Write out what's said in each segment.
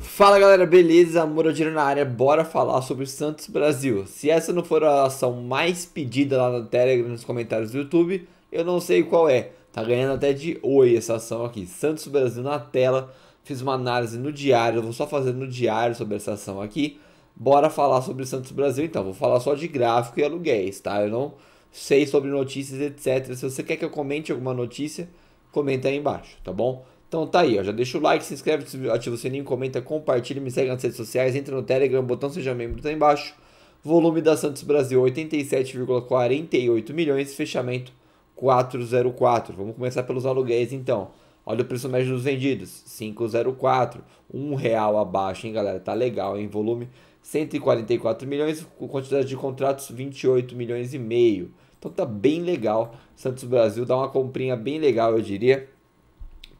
Fala galera, beleza? Moradiro na área, bora falar sobre o Santos Brasil. Se essa não for a ação mais pedida lá no Telegram, nos comentários do YouTube, eu não sei qual é. Tá ganhando até de oi essa ação aqui. Santos Brasil na tela, fiz uma análise no diário, eu vou só fazer no diário sobre essa ação aqui. Bora falar sobre Santos Brasil então, vou falar só de gráfico e aluguéis, tá? Eu não sei sobre notícias, etc. Se você quer que eu comente alguma notícia, comenta aí embaixo, tá bom? Então tá aí, ó, já deixa o like, se inscreve, ativa o sininho, comenta, compartilha, me segue nas redes sociais, entra no Telegram, botão seja membro tá embaixo. Volume da Santos Brasil 87,48 milhões, fechamento 404. Vamos começar pelos aluguéis então. Olha o preço médio dos vendidos, 504, um real abaixo, hein, galera? Tá legal, hein? Volume 144 milhões, com quantidade de contratos 28 milhões e meio. Então tá bem legal. Santos Brasil dá uma comprinha bem legal, eu diria.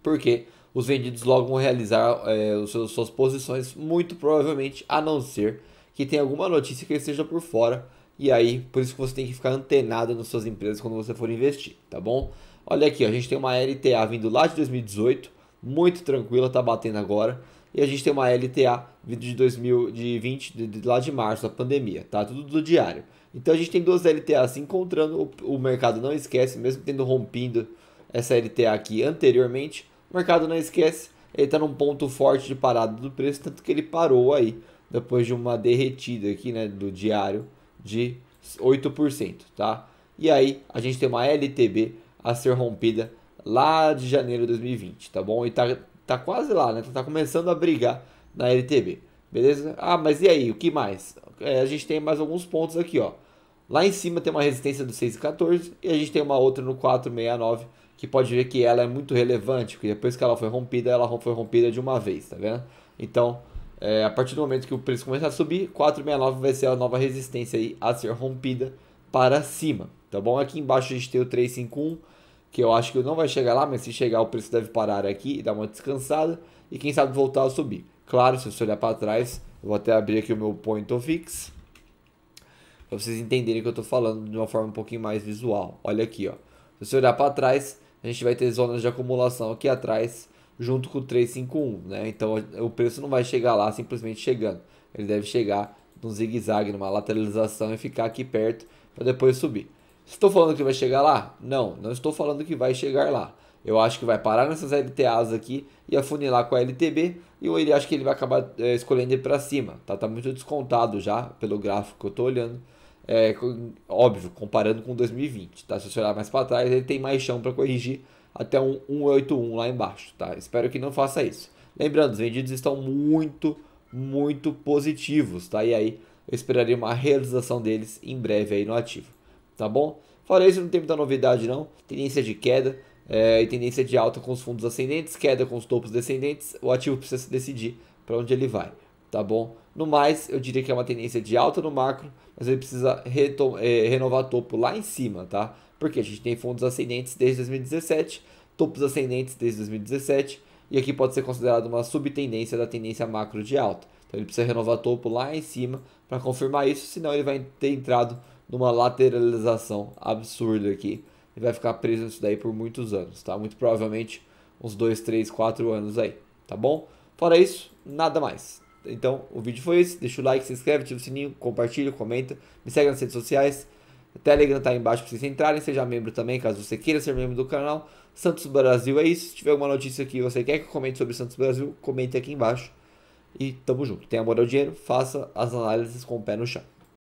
Porque os vendidos logo vão realizar é, os seus, suas posições, muito provavelmente, a não ser que tenha alguma notícia que ele esteja por fora. E aí, por isso que você tem que ficar antenado nas suas empresas quando você for investir, tá bom? Olha aqui, ó, a gente tem uma LTA vindo lá de 2018, muito tranquila, tá batendo agora. E a gente tem uma LTA vindo de 2020, de, de, lá de março, da pandemia, tá? Tudo do diário. Então a gente tem duas LTAs se encontrando, o, o mercado não esquece, mesmo tendo rompido essa LTA aqui anteriormente, o mercado não esquece, ele está num ponto forte de parada do preço, tanto que ele parou aí, depois de uma derretida aqui, né, do diário de 8%, tá? E aí a gente tem uma LTB a ser rompida lá de janeiro de 2020, tá bom? E tá tá quase lá, né? Tá, tá começando a brigar na LTB, beleza? Ah, mas e aí, o que mais? É, a gente tem mais alguns pontos aqui, ó. Lá em cima tem uma resistência do 6,14 e a gente tem uma outra no 4,69 que pode ver que ela é muito relevante, porque depois que ela foi rompida, ela foi rompida de uma vez, tá vendo? Então, é, a partir do momento que o preço começar a subir, 4,69 vai ser a nova resistência aí a ser rompida para cima, tá bom? Aqui embaixo a gente tem o 351 que eu acho que não vai chegar lá, mas se chegar o preço deve parar aqui e dar uma descansada e quem sabe voltar a subir. Claro, se você olhar para trás, eu vou até abrir aqui o meu point of fix para vocês entenderem que eu estou falando de uma forma um pouquinho mais visual. Olha aqui, ó. Se você olhar para trás, a gente vai ter zonas de acumulação aqui atrás junto com o 351, né? Então o preço não vai chegar lá simplesmente chegando. Ele deve chegar num zigue-zague, numa lateralização e ficar aqui perto para depois subir. Estou falando que vai chegar lá? Não, não estou falando que vai chegar lá. Eu acho que vai parar nessas LTAs aqui e afunilar com a LTB. E eu ele acho que ele vai acabar é, escolhendo ir para cima. Tá? tá muito descontado já pelo gráfico que eu estou olhando. É, óbvio, comparando com 2020. Tá? Se você olhar mais para trás, ele tem mais chão para corrigir até um 181 lá embaixo. Tá? Espero que não faça isso. Lembrando, os vendidos estão muito, muito positivos. Tá? E aí eu esperaria uma realização deles em breve aí no ativo tá bom? Fora isso, não tem muita novidade não. Tendência de queda é, e tendência de alta com os fundos ascendentes, queda com os topos descendentes. O ativo precisa se decidir para onde ele vai, tá bom? No mais, eu diria que é uma tendência de alta no macro, mas ele precisa é, renovar topo lá em cima, tá? Porque a gente tem fundos ascendentes desde 2017, topos ascendentes desde 2017, e aqui pode ser considerado uma subtendência da tendência macro de alta. Então ele precisa renovar topo lá em cima para confirmar isso, senão ele vai ter entrado numa lateralização absurda aqui. E vai ficar preso nisso daí por muitos anos, tá? Muito provavelmente uns 2, 3, 4 anos aí, tá bom? Fora isso, nada mais. Então, o vídeo foi esse. Deixa o like, se inscreve, ativa o sininho, compartilha, comenta. Me segue nas redes sociais. O Telegram tá aí embaixo para vocês entrarem. Seja membro também, caso você queira ser membro do canal. Santos Brasil é isso. Se tiver alguma notícia que você quer que eu comente sobre Santos Brasil, comente aqui embaixo. E tamo junto. Tenha amor ao dinheiro, faça as análises com o pé no chão.